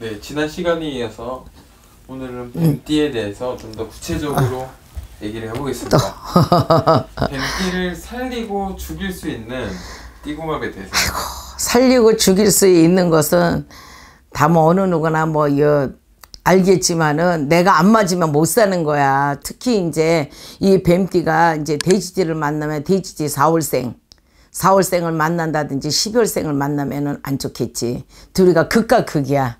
네, 지난 시간에 이어서 오늘은 뱀띠에 대해서 좀 더 구체적으로 얘기를 해보겠습니다. 아. 뱀띠를 살리고 죽일 수 있는 띠고맙에 대해서. 살리고 죽일 수 있는 것은 다 뭐 어느 누구나 뭐 여, 알겠지만은 내가 안 맞으면 못 사는 거야. 특히 이제 이 뱀띠가 이제 돼지띠를 만나면 돼지띠 4월생. 4월생을 만난다든지 12월생을 만나면안 좋겠지. 둘이가 극과 극이야.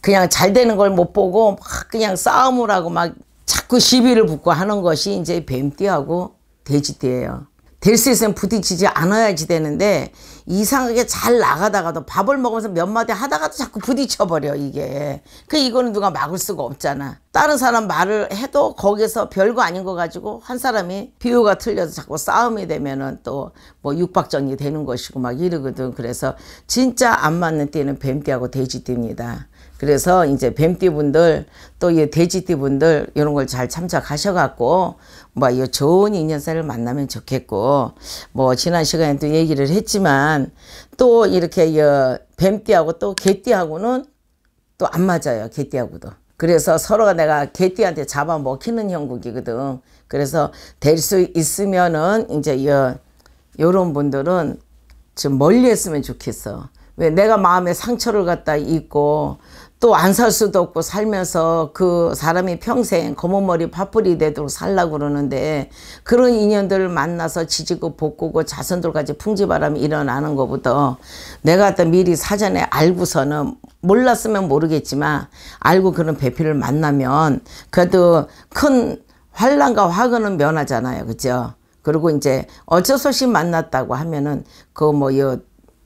그냥 잘 되는 걸 못 보고 막 그냥 싸움을 하고 막 자꾸 시비를 붙고 하는 것이 이제 뱀띠하고 돼지띠예요. 될 수 있으면 부딪히지 않아야지 되는데 이상하게 잘 나가다가도 밥을 먹으면서 몇 마디 하다가도 자꾸 부딪혀 버려 이게 그 이거는 누가 막을 수가 없잖아 다른 사람 말을 해도 거기서 별거 아닌 거 가지고 한 사람이 비유가 틀려서 자꾸 싸움이 되면은 또 뭐 육박전이 되는 것이고 막 이러거든 그래서 진짜 안 맞는 띠는 뱀띠하고 돼지띠입니다 그래서 이제 뱀띠분들 또 이 돼지띠분들 이런 걸 잘 참작하셔갖고 뭐 이 좋은 인연사를 만나면 좋겠고 뭐 지난 시간에 또 얘기를 했지만 또 이렇게 이 뱀띠하고 또 개띠하고는 또 안 맞아요 개띠하고도 그래서 서로가 내가 개띠한테 잡아먹히는 형국이거든 그래서 될 수 있으면은 이제 이 요런 분들은 좀 멀리 했으면 좋겠어 왜 내가 마음에 상처를 갖다 입고 또안살 수도 없고 살면서 그 사람이 평생 검은 머리 파뿌리 되도록 살라고 그러는데 그런 인연들을 만나서 지지고 복구고 자손들까지 풍지바람이 일어나는 것보다 내가 어떤 미리 사전에 알고서는 몰랐으면 모르겠지만 알고 그런 배필을 만나면 그래도 큰 환란과 화근은 면하잖아요. 그죠? 그리고 이제 어쩔 수 없이 만났다고 하면은 그 뭐 여뭐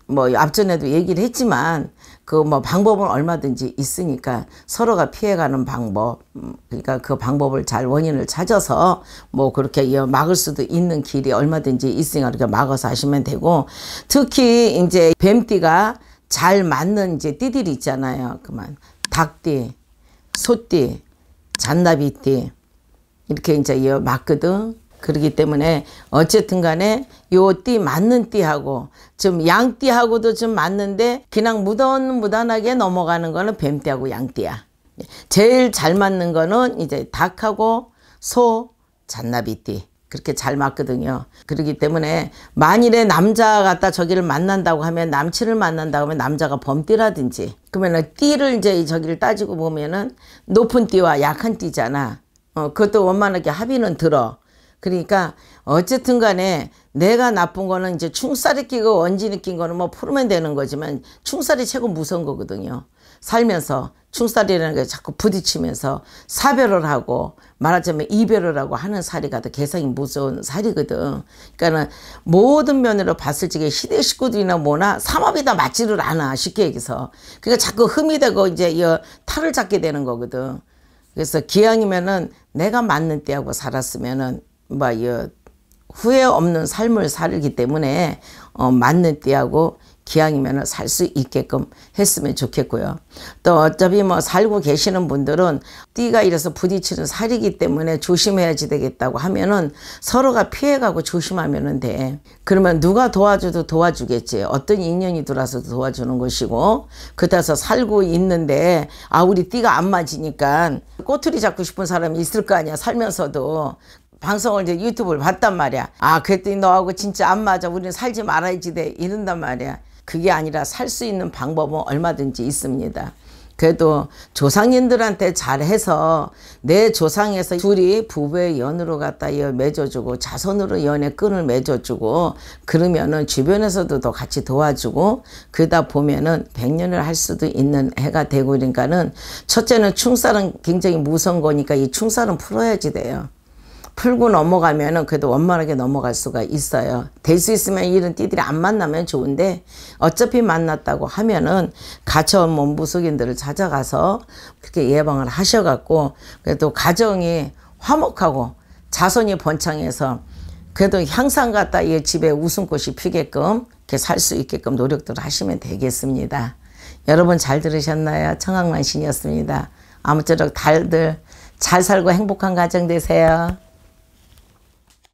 뭐 앞전에도 얘기를 했지만 그뭐 방법은 얼마든지 있으니까 서로가 피해가는 방법 음, 그러니까 그 방법을 잘 원인을 찾아서 뭐 그렇게 막을 수도 있는 길이 얼마든지 있으니까 그렇게 막아서 하시면 되고 특히 이제 뱀띠가 잘 맞는 이제 띠들이 있잖아요. 그만 닭띠, 소띠, 잔나비띠 이렇게 이제 맞거든. 그러기 때문에 어쨌든 간에 요 띠 맞는 띠하고 좀 양띠하고도 좀 맞는데 그냥 무던 무단하게 넘어가는 거는 뱀띠하고 양띠야. 제일 잘 맞는 거는 이제 닭하고 소, 잔나비띠. 그렇게 잘 맞거든요. 그렇기 때문에 만일에 남자 가 갖다 저기를 만난다고 하면 남친을 만난다고 하면 남자가 범띠라든지 그러면 띠를 이제 저기를 따지고 보면은 높은 띠와 약한 띠잖아. 어, 그것도 원만하게 합의는 들어. 그러니까 어쨌든 간에 내가 나쁜 거는 이제 충살이 끼고 원진이 낀 거는 뭐 풀면 으 되는 거지만 충살이 최고 무서운 거거든요. 살면서 충살이라는 게 자꾸 부딪히면서 사별을 하고 말하자면 이별을 하고 하는 살이가 더 개성이 무서운 살이거든. 그러니까는 모든 면으로 봤을 적에 시대 식구들이나 뭐나 삼합이 다 맞지를 않아 쉽게 얘기해서. 그러니까 자꾸 흠이 되고 이제 여, 탈을 잡게 되는 거거든. 그래서 기왕이면은 내가 맞는 때하고 살았으면은 막 뭐, 후회 없는 삶을 살기 때문에 어, 맞는 띠하고 기왕이면 살 수 있게끔 했으면 좋겠고요. 또 어차피 뭐 살고 계시는 분들은 띠가 이래서 부딪히는 살이기 때문에 조심해야지 되겠다고 하면은 서로가 피해가고 조심하면은 돼. 그러면 누가 도와줘도 도와주겠지. 어떤 인연이 들어서 와도 도와주는 것이고 그다서 살고 있는데 아 우리 띠가 안 맞으니까 꼬투리 잡고 싶은 사람이 있을 거 아니야 살면서도 방송을 이제 유튜브를 봤단 말이야. 아 그랬더니 너하고 진짜 안 맞아. 우리는 살지 말아야지 돼. 이런단 말이야. 그게 아니라 살 수 있는 방법은 얼마든지 있습니다. 그래도 조상님들한테 잘해서 내 조상에서 둘이 부부의 연으로 갖다 연 맺어주고 자손으로 연의 끈을 맺어주고 그러면은 주변에서도 더 같이 도와주고 그러다 보면은 백년을 할 수도 있는 해가 되고 그러니까는 첫째는 충살은 굉장히 무서운 거니까 이 충살은 풀어야지 돼요. 풀고 넘어가면은 그래도 원만하게 넘어갈 수가 있어요. 될 수 있으면 이런 띠들이 안 만나면 좋은데 어차피 만났다고 하면은 가처분 몸부속인들을 찾아가서 그렇게 예방을 하셔갖고 그래도 가정이 화목하고 자손이 번창해서 그래도 향상 갖다 얘 집에 웃음꽃이 피게끔 이렇게 살 수 있게끔 노력들 하시면 되겠습니다. 여러분 잘 들으셨나요? 청학만신이었습니다. 아무쪼록 달들 잘 살고 행복한 가정 되세요.